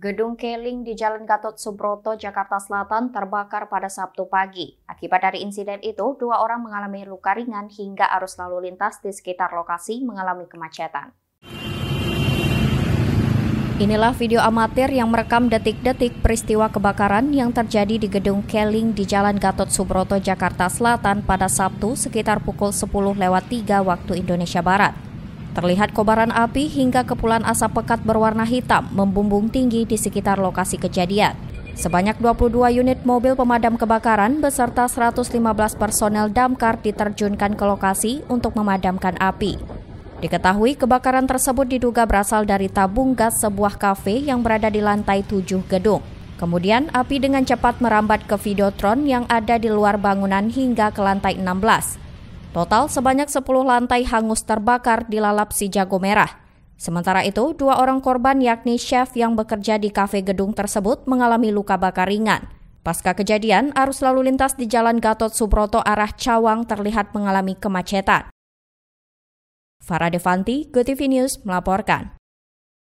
Gedung Keling di Jalan Gatot Subroto, Jakarta Selatan terbakar pada Sabtu pagi. Akibat dari insiden itu, dua orang mengalami luka ringan hingga arus lalu lintas di sekitar lokasi mengalami kemacetan. Inilah video amatir yang merekam detik-detik peristiwa kebakaran yang terjadi di gedung Keling di Jalan Gatot Subroto, Jakarta Selatan pada Sabtu sekitar pukul 10 lewat waktu Indonesia Barat. Terlihat kobaran api hingga kepulan asap pekat berwarna hitam membumbung tinggi di sekitar lokasi kejadian. Sebanyak 22 unit mobil pemadam kebakaran beserta 115 personel damkar diterjunkan ke lokasi untuk memadamkan api. Diketahui kebakaran tersebut diduga berasal dari tabung gas sebuah kafe yang berada di lantai 7 gedung. Kemudian api dengan cepat merambat ke videotron yang ada di luar bangunan hingga ke lantai 16. Total sebanyak 10 lantai hangus terbakar di Lalap si jago merah. Sementara itu, dua orang korban yakni chef yang bekerja di kafe gedung tersebut mengalami luka bakar ringan. Pasca kejadian, arus lalu lintas di Jalan Gatot Subroto arah Cawang terlihat mengalami kemacetan. Farah Devanti, GoTV News melaporkan.